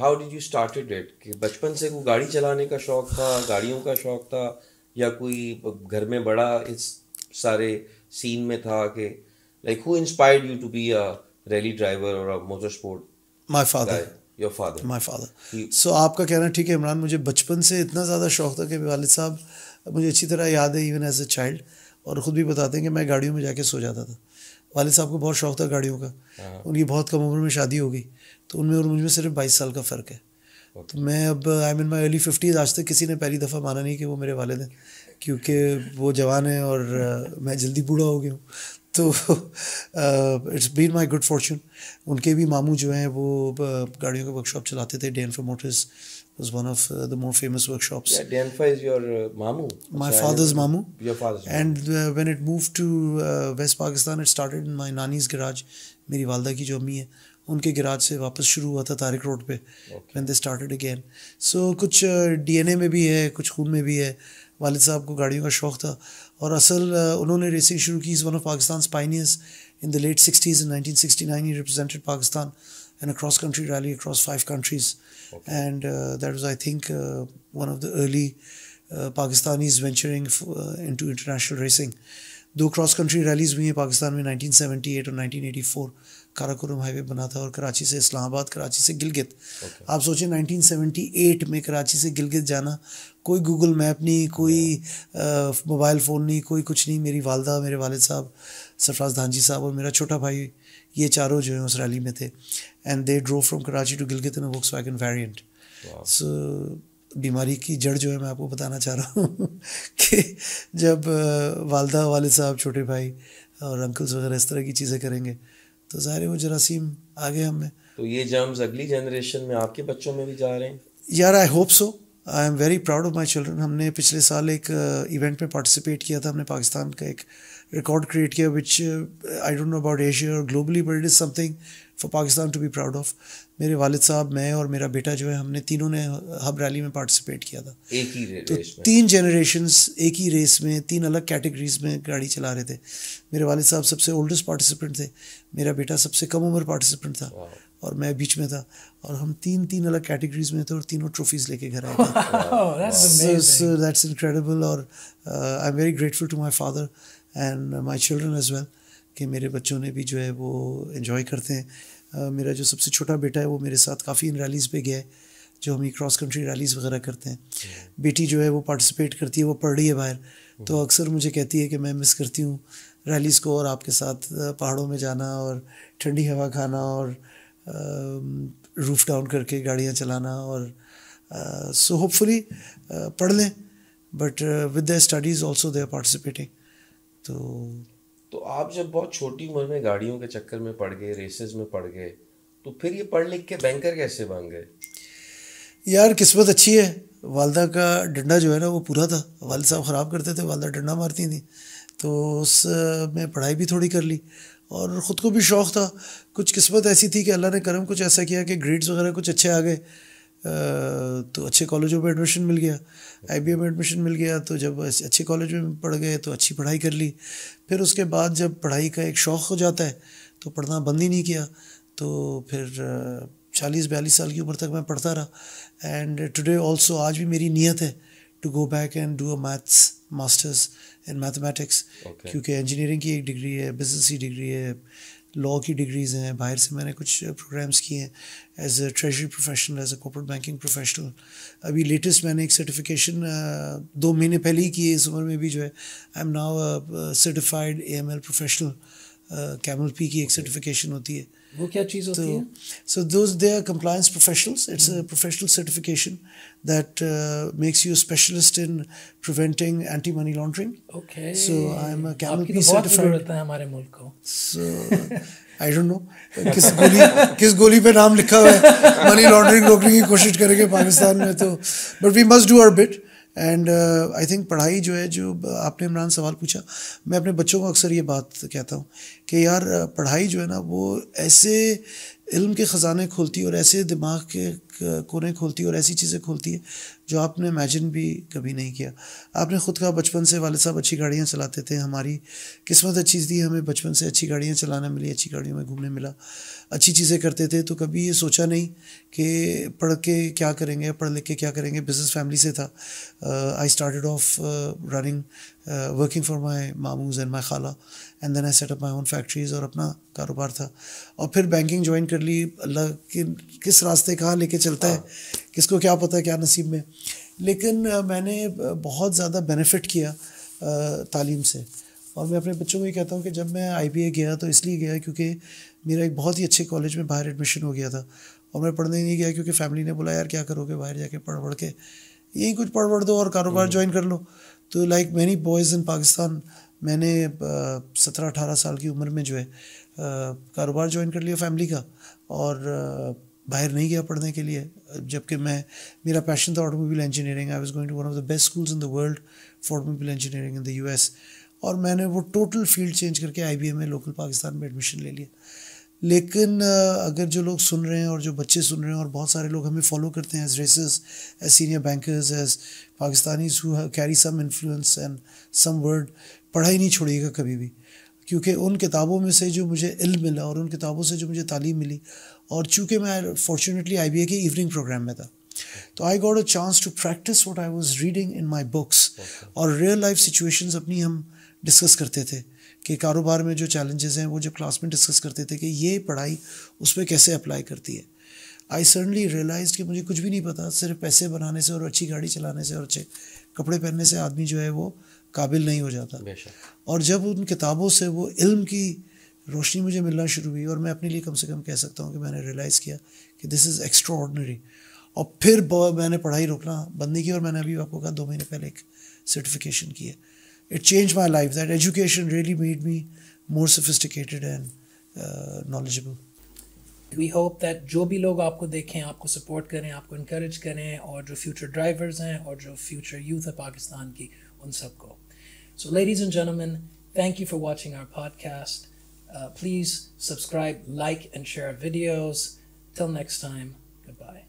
How did you started it कि बचपन से कोई गाड़ी चलाने का शौक था गाड़ियों का शौक था या कोई घर में बड़ा इस सारे सीन में था कि like who inspired you to be a rally driver और a motor sport my father your father my father so आपका कहना ठीक है इमरान मुझे बचपन से इतना ज़्यादा शौक था कि वालिद साहब मुझे अच्छी तरह याद है इवन एज ए चाइल्ड और ख़ुद भी बताते हैं कि मैं गाड़ियों में जाके सो जाता था वाले साहब को बहुत शौक था गाड़ियों का हाँ। उनकी बहुत कम उम्र में शादी हो गई तो उनमें और मुझ में सिर्फ बाईस साल का फ़र्क है तो मैं अब I mean my early fifties आज तक किसी ने पहली दफ़ा माना नहीं कि वो मेरे वालद हैं क्योंकि वो जवान हैं और मैं जल्दी बूढ़ा हो गया हूँ तो it's been my good fortune उनके भी मामू जो हैं वो uh, गाड़ियों के वर्कशॉप चलाते थे डेन एनफर motors one of the more famous workshop my father's मामू and when it move to West Pakistan it start my नानीज गराज मेरी वालदा की जो अम्मी है उनके गिराज से वापस शुरू हुआ था तारिक रोड पे when they started again so कुछ डीएनए uh, में भी है कुछ खून में भी है वालद साहब को गाड़ियों का शौक़ था और असल उन्होंने रेसिंग शुरू की is one of Pakistan pioneers in the late sixties in nineteen sixty nine he represented Pakistan and across country rally across five countries and that was I think one of the early Pakistan is venturing into international racing दो cross country rallies हुई हैं पाकिस्तान में nineteen seventy eight और nineteen eighty four Karakoram highway बना था और कराची से इस्लामाबाद कराची से गिलगित okay. आप सोचें 1978 में कराची से गिलगित जाना कोई गूगल मैप नहीं कोई मोबाइल फ़ोन नहीं कोई कुछ नहीं मेरी वालदा मेरे वालद साहब सरफराज धानजी साहब और मेरा छोटा भाई ये चारों जो हैं उस रैली में थे and they drove from Karachi to Gilgit in Volkswagen variant so बीमारी की जड़ जो है मैं आपको बताना चाह रहा हूँ कि जब वालदा वाल साहब छोटे भाई और अंकल्स वगैरह इस तरह की चीज़ें करेंगे तो ज़ाहिर वो जरासीम आ गए हमें तो ये जर्म्स अगली जनरेशन में आपके बच्चों में भी जा रहे हैं यार I hope so I am very proud of my children हमने पिछले साल एक इवेंट uh, में पार्टिसिपेट किया था हमने पाकिस्तान का एक रिकॉर्ड क्रिएट किया which I don't know about Asia और globally but it is something for Pakistan to be proud of मेरे वालिद साहब मैं और मेरा बेटा जो है हमने तीनों ने हब रैली में पार्टिसिपेट किया था एक ही तो तीन जनरेशन एक ही रेस में तीन अलग कैटेगरीज में गाड़ी चला रहे थे मेरे वालिद साहब सबसे ओल्डेस्ट पार्टिसिपेंट थे मेरा बेटा सबसे कम उम्र पार्टिसिपेंट था और मैं बीच में था और हम तीन तीन अलग कैटेगरीज में थे और तीनों ट्रॉफीज लेके घर आए थे दैट्स इनक्रेडिबल और I am very grateful to my father and my children as well कि मेरे बच्चों ने भी जो है वो इन्जॉय करते हैं मेरा जो सबसे छोटा बेटा है वो मेरे साथ काफ़ी इन रैलीज़ पे गया है जो हम ये क्रॉस कंट्री रैलीज़ वगैरह करते हैं हम्म। बेटी जो है वो पार्टिसिपेट करती है वो पढ़ रही है बाहर हम्म। तो अक्सर मुझे कहती है कि मैं मिस करती हूँ रैलीज़ को और आपके साथ पहाड़ों में जाना और ठंडी हवा खाना और रूफ डाउन करके गाड़ियाँ चलाना और सो होपफुली पढ़ लें but with the studies also they are participating तो तो आप जब बहुत छोटी उम्र में गाड़ियों के चक्कर में पड़ गए रेसेस में पड़ गए तो फिर ये पढ़ लिख के बैंकर कैसे बन गए यार किस्मत अच्छी है वालदा का डंडा जो है ना वो पूरा था वालद साहब ख़राब करते थे वालदा डंडा मारती थी तो उस में पढ़ाई भी थोड़ी कर ली और ख़ुद को भी शौक़ था कुछ किस्मत ऐसी थी कि अल्लाह ने करम कुछ ऐसा किया कि ग्रेड्स वगैरह कुछ अच्छे आ गए तो अच्छे कॉलेजों में एडमिशन मिल गया आई में एडमिशन मिल गया तो जब अच्छे कॉलेज में पढ़ गए तो अच्छी पढ़ाई कर ली फिर उसके बाद जब पढ़ाई का एक शौक़ हो जाता है तो पढ़ना बंद ही नहीं किया तो फिर चालीस बयालीस साल की उम्र तक मैं पढ़ता रहा एंड टुडे ऑल्सो आज भी मेरी नीयत है to go back and do a maths masters in mathematics क्योंकि इंजीनियरिंग की एक डिग्री है बिजनेस की डिग्री है लॉ की डिग्रीज़ हैं बाहर से मैंने कुछ प्रोग्राम्स किए हैं as a treasury professional as a corporate banking professional अभी लेटेस्ट मैंने एक सर्टिफिकेशन दो महीने पहले ही किए इस उम्र में भी जो है I am now certified A M L professional CAML P की एक सर्टिफिकेशन होती है वो क्या चीज़ होती तो, है so those they are compliance professionals it's a professional certification that makes you specialist in preventing anti money laundering okay so I am a CAML P certified होता है हमारे मुल्क को सो आई डोंट नो किस गोली किस गोली पे नाम लिखा हुआ है मनी लॉन्ड्रिंग रोकने की कोशिश करेंगे पाकिस्तान में तो but we must do our bit and I think पढ़ाई जो है जो आपने इमरान सवाल पूछा मैं अपने बच्चों को अक्सर ये बात कहता हूँ कि यार पढ़ाई जो है ना वो ऐसे इल्म के ख़जाने खोलती है और ऐसे दिमाग के कोने खोलती है और ऐसी चीज़ें खोलती है जो आपने इमेजिन भी कभी नहीं किया आपने खुद कहा बचपन से वाले साहब अच्छी गाड़ियाँ चलाते थे हमारी किस्मत अच्छी थी हमें बचपन से अच्छी गाड़ियाँ चलाना मिली अच्छी गाड़ियों में घूमने मिला अच्छी चीज़ें करते थे तो कभी ये सोचा नहीं कि पढ़ के क्या करेंगे पढ़ लिख के क्या करेंगे बिजनेस फैमिली से था I start off running working for my मामूज एंड माई खाला and then I set up my own factories और अपना कारोबार था और फिर बैंकिंग ज्वाइन कर ली अल्लाह कि किस रास्ते कहाँ लेके चला चलता है किसको क्या पता है क्या नसीब में लेकिन मैंने बहुत ज़्यादा बेनिफिट किया तालीम से और मैं अपने बच्चों को ये कहता हूँ कि जब मैं आई गया तो इसलिए गया क्योंकि मेरा एक बहुत ही अच्छे कॉलेज में बाहर एडमिशन हो गया था और मैं पढ़ने नहीं गया क्योंकि फैमिली ने बोला यार क्या करोगे बाहर जाके पढ़ पढ़ के यही कुछ पढ़ पढ़ दो और कारोबार ज्वाइन हम्म। कर लो तो like many boys in Pakistan मैंने सत्रह अठारह साल की उम्र में जो है कारोबार ज्वाइन कर लिया फैमिली का और बाहर नहीं गया पढ़ने के लिए जबकि मैं मेरा पैशन था automobile engineering I was going to one of the best schools in the world for automobile engineering in the US और मैंने वो टोटल फील्ड चेंज करके आई में लोकल पाकिस्तान में एडमिशन ले लिया लेकिन अगर जो लोग सुन रहे हैं और जो बच्चे सुन रहे हैं और बहुत सारे लोग हमें फॉलो करते हैं as racers as senior bankers as Pakistanis carry some influence and some word पढ़ाई नहीं छोड़िएगा कभी भी क्योंकि उन किताबों में से जो मुझे इल्म मिला और उन किताबों से जो मुझे तालीम मिली और चूँकि मैं फॉर्चुनेटली आई बी ए के इवनिंग प्रोग्राम में था तो I got a chance to practise what I was reading in my books और रियल लाइफ सिचुएशन अपनी हम डिस्कस करते थे कि कारोबार में जो चैलेंजेस हैं वो जब क्लास में डिस्कस करते थे कि ये पढ़ाई उस पर कैसे अप्लाई करती है आई सडनली रियलाइज कि मुझे कुछ भी नहीं पता सिर्फ पैसे बनाने से और अच्छी गाड़ी चलाने से और अच्छे कपड़े पहनने से आदमी जो है वो काबिल नहीं हो जाता और जब उन किताबों से वो इल्म की रोशनी मुझे मिलना शुरू हुई और मैं अपने लिए कम से कम कह सकता हूँ कि मैंने रियलाइज़ किया कि दिस इज़ एक्स्ट्राऑर्डनरी और फिर मैंने पढ़ाई रोकना बंद नहीं की और मैंने अभी आपको कहा दो महीने पहले एक सर्टिफिकेशन की है it change my life that education really made me more sophisticated and knowledgeable we hope that जो भी लोग आपको देखें आपको सपोर्ट करें आपको इनक्रेज करें और जो फ्यूचर ड्राइवर्स हैं और जो फ्यूचर यूथ है पाकिस्तान की उन सबको So, ladies and gentlemen, thank you for watching our podcast. Uh, please subscribe, like, and share our videos. Till next time, goodbye.